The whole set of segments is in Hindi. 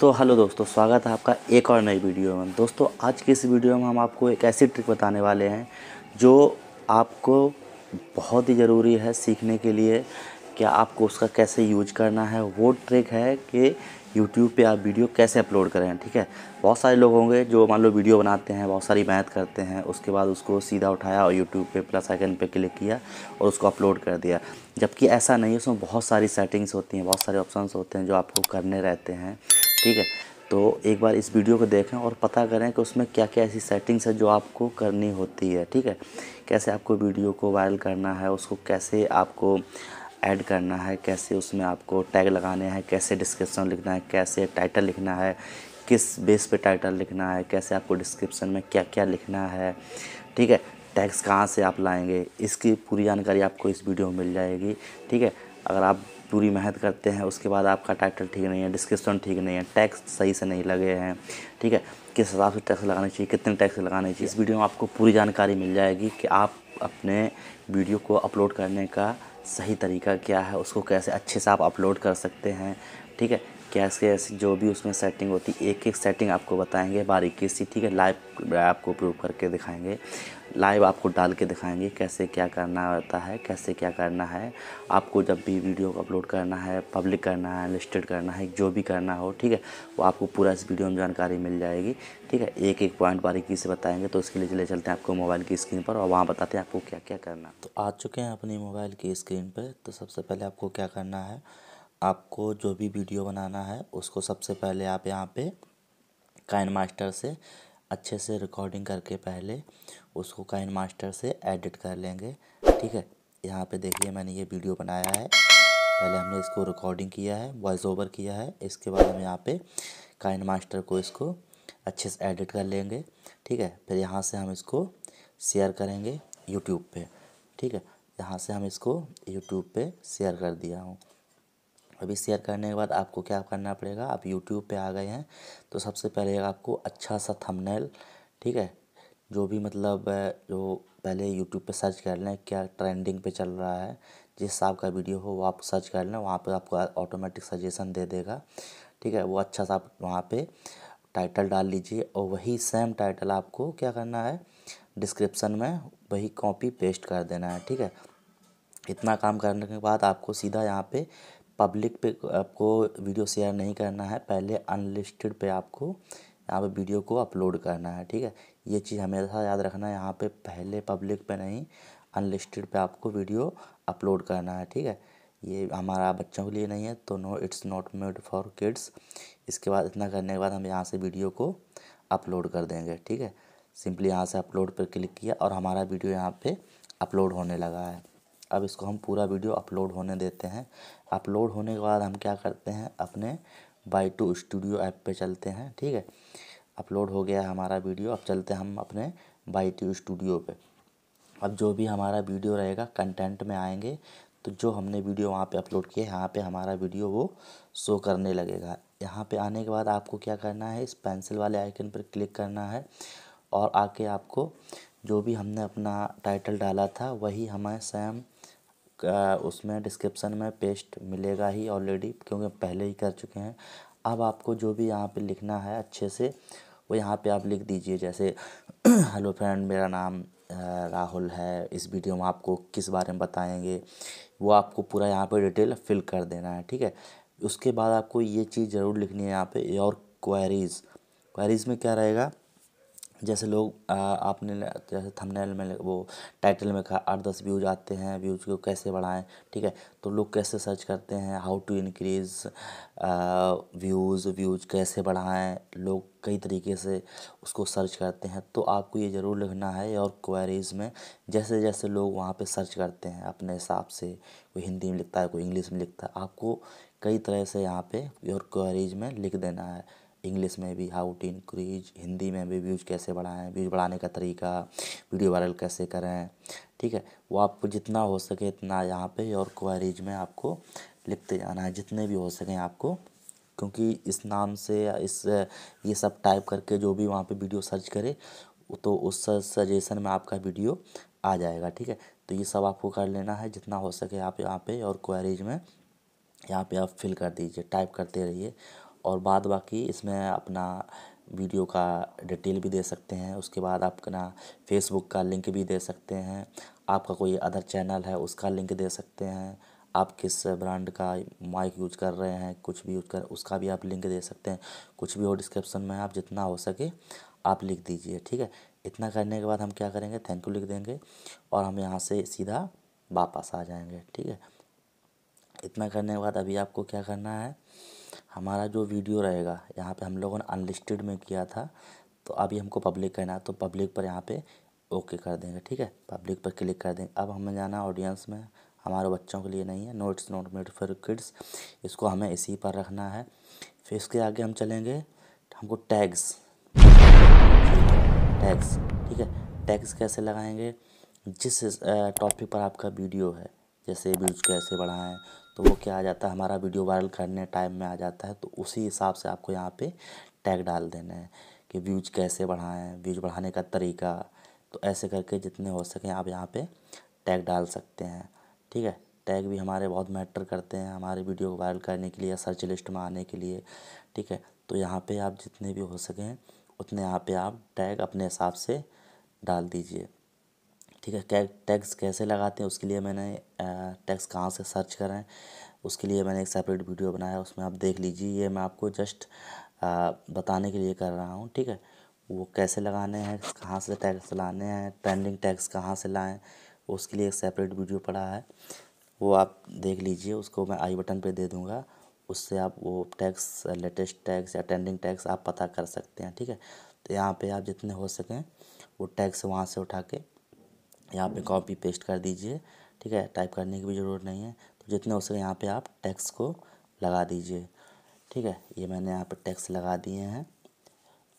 तो हेलो दोस्तों स्वागत है आपका एक और नई वीडियो में दोस्तों आज के इस वीडियो में हम आपको एक ऐसी ट्रिक बताने वाले हैं जो आपको बहुत ही ज़रूरी है सीखने के लिए क्या आपको उसका कैसे यूज करना है वो ट्रिक है कि यूट्यूब पे आप वीडियो कैसे अपलोड करें ठीक है बहुत सारे लोग होंगे जो मान लो वीडियो बनाते हैं बहुत सारी मेहनत करते हैं उसके बाद उसको सीधा उठाया और यूट्यूब पे प्लस आइकन पे क्लिक किया और उसको अपलोड कर दिया जबकि ऐसा नहीं है उसमें बहुत सारी सेटिंग्स होती हैं बहुत सारे ऑप्शंस होते हैं जो आपको करने रहते हैं ठीक है तो एक बार इस वीडियो को देखें और पता करें कि उसमें क्या क्या ऐसी सेटिंग्स है जो आपको करनी होती है ठीक है कैसे आपको वीडियो को वायरल करना है उसको कैसे आपको ऐड करना है कैसे उसमें आपको टैग लगाने हैं कैसे डिस्क्रिप्शन लिखना है कैसे टाइटल लिखना है किस बेस पे टाइटल लिखना है कैसे आपको डिस्क्रिप्शन में क्या क्या लिखना है ठीक है टैग्स कहाँ से आप लाएंगे इसकी पूरी जानकारी आपको इस वीडियो में मिल जाएगी ठीक है अगर आप पूरी मेहनत करते हैं उसके बाद आपका टाइटल ठीक नहीं है डिस्क्रिप्शन ठीक नहीं है टैक्स सही से नहीं लगे हैं ठीक है किस हिसाब से टैक्स लगाने चाहिए कितने टैक्स लगाने चाहिए इस वीडियो में आपको पूरी जानकारी मिल जाएगी कि आप अपने वीडियो को अपलोड करने का सही तरीका क्या है उसको कैसे अच्छे से आप अपलोड कर सकते हैं ठीक है कैसे कैसे जो भी उसमें सेटिंग होती है एक एक सेटिंग आपको बताएंगे बारीकी से ठीक है लाइव आपको प्रूव करके दिखाएंगे लाइव आपको डाल के दिखाएंगे कैसे क्या करना होता है कैसे क्या करना है आपको जब भी वीडियो अपलोड करना है पब्लिक करना है लिस्टेड करना है जो भी करना हो ठीक है वो आपको पूरा इस वीडियो में जानकारी मिल जाएगी ठीक है एक एक पॉइंट बारीकी से बताएंगे तो उसके लिए चले चलते हैं आपको मोबाइल की स्क्रीन पर और वहाँ बताते हैं आपको क्या क्या करना तो आ चुके हैं अपने मोबाइल की स्क्रीन पर तो सबसे पहले आपको क्या करना है आपको जो भी वीडियो बनाना है उसको सबसे पहले आप यहाँ पे काइन मास्टर से अच्छे से रिकॉर्डिंग करके पहले उसको काइन मास्टर से एडिट कर लेंगे ठीक है यहाँ पे देखिए मैंने ये वीडियो बनाया है पहले हमने इसको रिकॉर्डिंग किया है वॉइस ओवर किया है इसके बाद हम यहाँ पे काइन मास्टर को इसको अच्छे से एडिट कर लेंगे ठीक है फिर यहाँ से हम इसको शेयर करेंगे यूट्यूब पे ठीक है यहाँ से हम इसको यूट्यूब पे शेयर कर दिया हूँ अभी शेयर करने के बाद आपको क्या करना पड़ेगा आप यूट्यूब पे आ गए हैं तो सबसे पहले आपको अच्छा सा थंबनेल ठीक है जो भी मतलब जो पहले यूट्यूब पे सर्च कर लें क्या ट्रेंडिंग पे चल रहा है जिस हिसाब का वीडियो हो वो आप सर्च कर लें वहाँ पे आपको ऑटोमेटिक सजेशन दे देगा ठीक है वो अच्छा सा आप वहाँ पर टाइटल डाल लीजिए और वही सेम टाइटल आपको क्या करना है डिस्क्रिप्सन में वही कॉपी पेस्ट कर देना है ठीक है इतना काम करने के बाद आपको सीधा यहाँ पे पब्लिक पे आपको वीडियो शेयर नहीं करना है पहले अनलिस्टेड पे आपको यहाँ पे वीडियो को अपलोड करना है ठीक है ये चीज़ हमेशा याद रखना है यहाँ पे पहले पब्लिक पे नहीं अनलिस्टेड पे आपको वीडियो अपलोड करना है ठीक है ये हमारा बच्चों के लिए नहीं है तो no it's not made for kids इसके बाद इतना करने के बाद हम यहाँ से वीडियो को अपलोड कर देंगे ठीक है सिंपली यहाँ से अपलोड पर क्लिक किया और हमारा वीडियो यहाँ पर अपलोड होने लगा है अब इसको हम पूरा वीडियो अपलोड होने देते हैं अपलोड होने के बाद हम क्या करते हैं अपने बाई टू स्टूडियो ऐप पे चलते हैं ठीक है अपलोड हो गया हमारा वीडियो अब चलते हैं हम अपने बाई टू स्टूडियो पे अब जो भी हमारा वीडियो रहेगा कंटेंट में आएंगे तो जो हमने वीडियो वहाँ पे अपलोड किया है यहाँ पे हमारा वीडियो वो शो करने लगेगा यहाँ पे आने के बाद आपको क्या करना है इस पेंसिल वाले आइकन पर क्लिक करना है और आके आपको जो भी हमने अपना टाइटल डाला था वही हमें सेम का उसमें डिस्क्रिप्शन में पेस्ट मिलेगा ही ऑलरेडी क्योंकि पहले ही कर चुके हैं अब आपको जो भी यहाँ पे लिखना है अच्छे से वो यहाँ पे आप लिख दीजिए जैसे हेलो फ्रेंड मेरा नाम राहुल है इस वीडियो में आपको किस बारे में बताएंगे वो आपको पूरा यहाँ पे डिटेल फिल कर देना है ठीक है उसके बाद आपको ये चीज़ ज़रूर लिखनी है यहाँ पे और क्वेरीज़ क्वेरीज़ में क्या रहेगा जैसे लोग आपने जैसे थंबनेल में वो टाइटल में कहा आठ दस व्यूज आते हैं व्यूज को कैसे बढ़ाएं ठीक है तो लोग कैसे सर्च करते हैं how to increase views views कैसे बढ़ाएं लोग कई तरीके से उसको सर्च करते हैं तो आपको ये ज़रूर लिखना है और क्वेरीज़ में जैसे जैसे लोग वहाँ पे सर्च करते हैं अपने हिसाब से कोई हिंदी में लिखता है कोई इंग्लिश में लिखता है आपको कई तरह से यहाँ पे और क्वेरीज़ में लिख देना है इंग्लिश में भी हाउ टू इंक्रीज हिंदी में भी व्यूज़ कैसे बढ़ाएं व्यूज़ बढ़ाने का तरीका वीडियो वायरल कैसे करें ठीक है वो आपको जितना हो सके इतना यहाँ पे और क्वारीज में आपको लिखते जाना है जितने भी हो सकें आपको क्योंकि इस नाम से इस ये सब टाइप करके जो भी वहाँ पे वीडियो सर्च करे तो उस सजेशन में आपका वीडियो आ जाएगा ठीक है तो ये सब आपको कर लेना है जितना हो सके आप यहाँ पे और क्वारीज में यहाँ पे आप फिल कर दीजिए टाइप करते रहिए और बाद बाकी इसमें अपना वीडियो का डिटेल भी दे सकते हैं उसके बाद आप अपना फ़ेसबुक का लिंक भी दे सकते हैं आपका कोई अदर चैनल है उसका लिंक दे सकते हैं आप किस ब्रांड का माइक यूज कर रहे हैं कुछ भी यूज कर उसका भी आप लिंक दे सकते हैं कुछ भी हो डिस्क्रिप्शन में आप जितना हो सके आप लिख दीजिए ठीक है इतना करने के बाद हम क्या करेंगे थैंक यू लिख देंगे और हम यहाँ से सीधा वापस आ जाएंगे ठीक है इतना करने के बाद अभी आपको क्या करना है हमारा जो वीडियो रहेगा यहाँ पे हम लोगों ने अनलिस्टेड में किया था तो अभी हमको पब्लिक करना है तो पब्लिक पर यहाँ पे ओके कर देंगे ठीक है पब्लिक पर क्लिक कर देंगे अब हमें जाना ऑडियंस में हमारे बच्चों के लिए नहीं है notes note made for kids इसको हमें इसी पर रखना है फिर इसके आगे हम चलेंगे हमको टैग्स टैग्स ठीक है टैग्स कैसे लगाएंगे जिस टॉपिक पर आपका वीडियो है जैसे व्यूज कैसे बढ़ाएं तो वो क्या आ जाता है हमारा वीडियो वायरल करने टाइम में आ जाता है तो उसी हिसाब से आपको यहाँ पे टैग डाल देना है कि व्यूज कैसे बढ़ाएं व्यूज बढ़ाने का तरीका तो ऐसे करके जितने हो सकें आप यहाँ पे टैग डाल सकते हैं ठीक है टैग भी हमारे बहुत मैटर करते हैं हमारे वीडियो को वायरल करने के लिए सर्च लिस्ट में आने के लिए ठीक है तो यहाँ पे आप जितने भी हो सकें उतने यहाँ पे आप टैग अपने हिसाब से डाल दीजिए ठीक है कै टैक्स कैसे लगाते हैं उसके लिए मैंने टैक्स कहाँ से सर्च कराएं उसके लिए मैंने एक सेपरेट वीडियो बनाया उसमें आप देख लीजिए ये मैं आपको जस्ट बताने के लिए कर रहा हूँ ठीक है वो कैसे लगाने हैं कहाँ से टैक्स लाने हैं ट्रेंडिंग टैक्स कहाँ से लाएँ उसके लिए एक सेपरेट वीडियो पड़ा है वो आप देख लीजिए उसको मैं आई बटन पर दे दूँगा उससे आप वो टैक्स लेटेस्ट टैक्स या ट्रेंडिंग टैक्स आप पता कर सकते हैं ठीक है तो यहाँ पे आप जितने हो सकें वो टैक्स वहाँ से उठा के यहाँ पे कॉपी पेस्ट कर दीजिए ठीक है टाइप करने की भी ज़रूरत नहीं है तो जितना हो सके यहाँ पे आप टैक्स को लगा दीजिए ठीक है ये मैंने यहाँ पे टैक्स लगा दिए हैं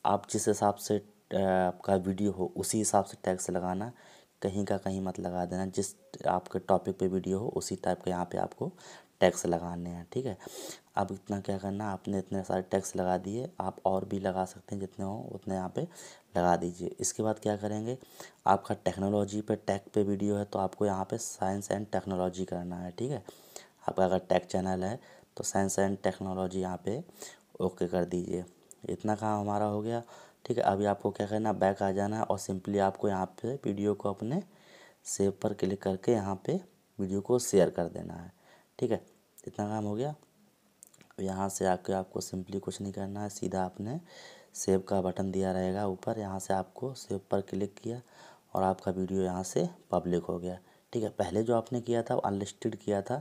आप जिस हिसाब से आपका वीडियो हो उसी हिसाब से टैक्स लगाना कहीं का कहीं मत लगा देना जिस आपके टॉपिक पे वीडियो हो उसी टाइप का यहाँ पे आपको टैक्स लगाने हैं ठीक है अब इतना क्या करना आपने इतने सारे टैक्स लगा दिए आप और भी लगा सकते हैं जितने हो उतने यहाँ पे लगा दीजिए इसके बाद क्या करेंगे आपका टेक्नोलॉजी पे टैक पे वीडियो है तो आपको यहाँ पे साइंस एंड टेक्नोलॉजी करना है ठीक है आपका अगर टैक चैनल है तो साइंस एंड टेक्नोलॉजी यहाँ पे ओके कर दीजिए इतना काम हमारा हो गया ठीक है अभी आपको क्या करना बैक आ जाना है और सिंपली आपको यहाँ पे वीडियो को अपने सेव पर क्लिक करके यहाँ पे वीडियो को शेयर कर देना है ठीक है इतना काम हो गया यहाँ से आके आपको सिंपली कुछ नहीं करना है सीधा आपने सेव का बटन दिया रहेगा ऊपर यहाँ से आपको सेव पर क्लिक किया और आपका वीडियो यहाँ से पब्लिक हो गया ठीक है पहले जो आपने किया था अनलिस्टेड किया था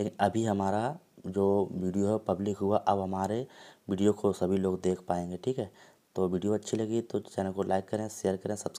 लेकिन अभी हमारा जो वीडियो है पब्लिक हुआ अब हमारे वीडियो को सभी लोग देख पाएंगे ठीक है तो वीडियो अच्छी लगी तो चैनल को लाइक करें शेयर करें सब्सक्राइब